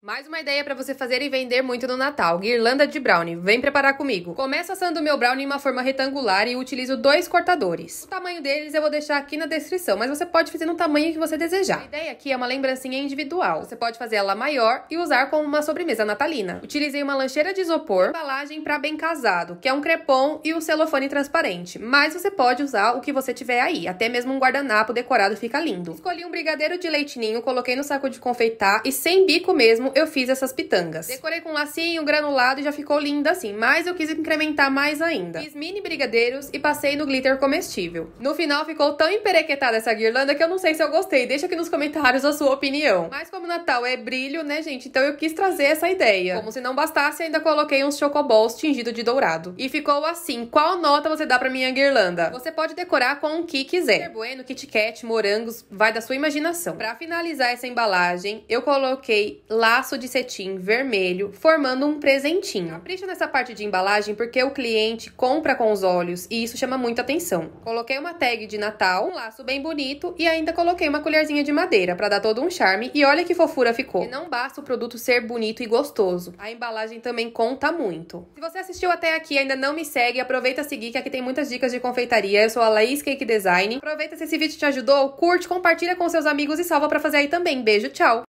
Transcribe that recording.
Mais uma ideia para você fazer e vender muito no Natal. Guirlanda de brownie. Vem preparar comigo. Começo assando meu brownie em uma forma retangular e utilizo dois cortadores. O tamanho deles eu vou deixar aqui na descrição, mas você pode fazer no tamanho que você desejar. A ideia aqui é uma lembrancinha individual. Você pode fazer ela maior e usar como uma sobremesa natalina. Utilizei uma lancheira de isopor, embalagem para bem casado, que é um crepom e um celofane transparente. Mas você pode usar o que você tiver aí. Até mesmo um guardanapo decorado fica lindo. Escolhi um brigadeiro de leitinho, coloquei no saco de confeitar e sem bico mesmo então, eu fiz essas pitangas. Decorei com um lacinho, granulado e já ficou linda assim, mas eu quis incrementar mais ainda. Fiz mini brigadeiros e passei no glitter comestível. No final ficou tão emperequetada essa guirlanda que eu não sei se eu gostei. Deixa aqui nos comentários a sua opinião. Mas como Natal é brilho, né gente, então eu quis trazer essa ideia. Como se não bastasse, ainda coloquei uns chocoballs tingido de dourado. E ficou assim, qual nota você dá pra minha guirlanda? Você pode decorar com o que quiser. Kinder Bueno, Kit Kat, morangos, vai da sua imaginação. Pra finalizar essa embalagem, eu coloquei lá laço de cetim vermelho, formando um presentinho. Capricha nessa parte de embalagem porque o cliente compra com os olhos e isso chama muita atenção. Coloquei uma tag de Natal, um laço bem bonito e ainda coloquei uma colherzinha de madeira para dar todo um charme e olha que fofura ficou. E não basta o produto ser bonito e gostoso, a embalagem também conta muito. Se você assistiu até aqui e ainda não me segue, aproveita a seguir que aqui tem muitas dicas de confeitaria. Eu sou a Laís Cake Design. Aproveita se esse vídeo te ajudou, curte, compartilha com seus amigos e salva para fazer aí também. Beijo, tchau!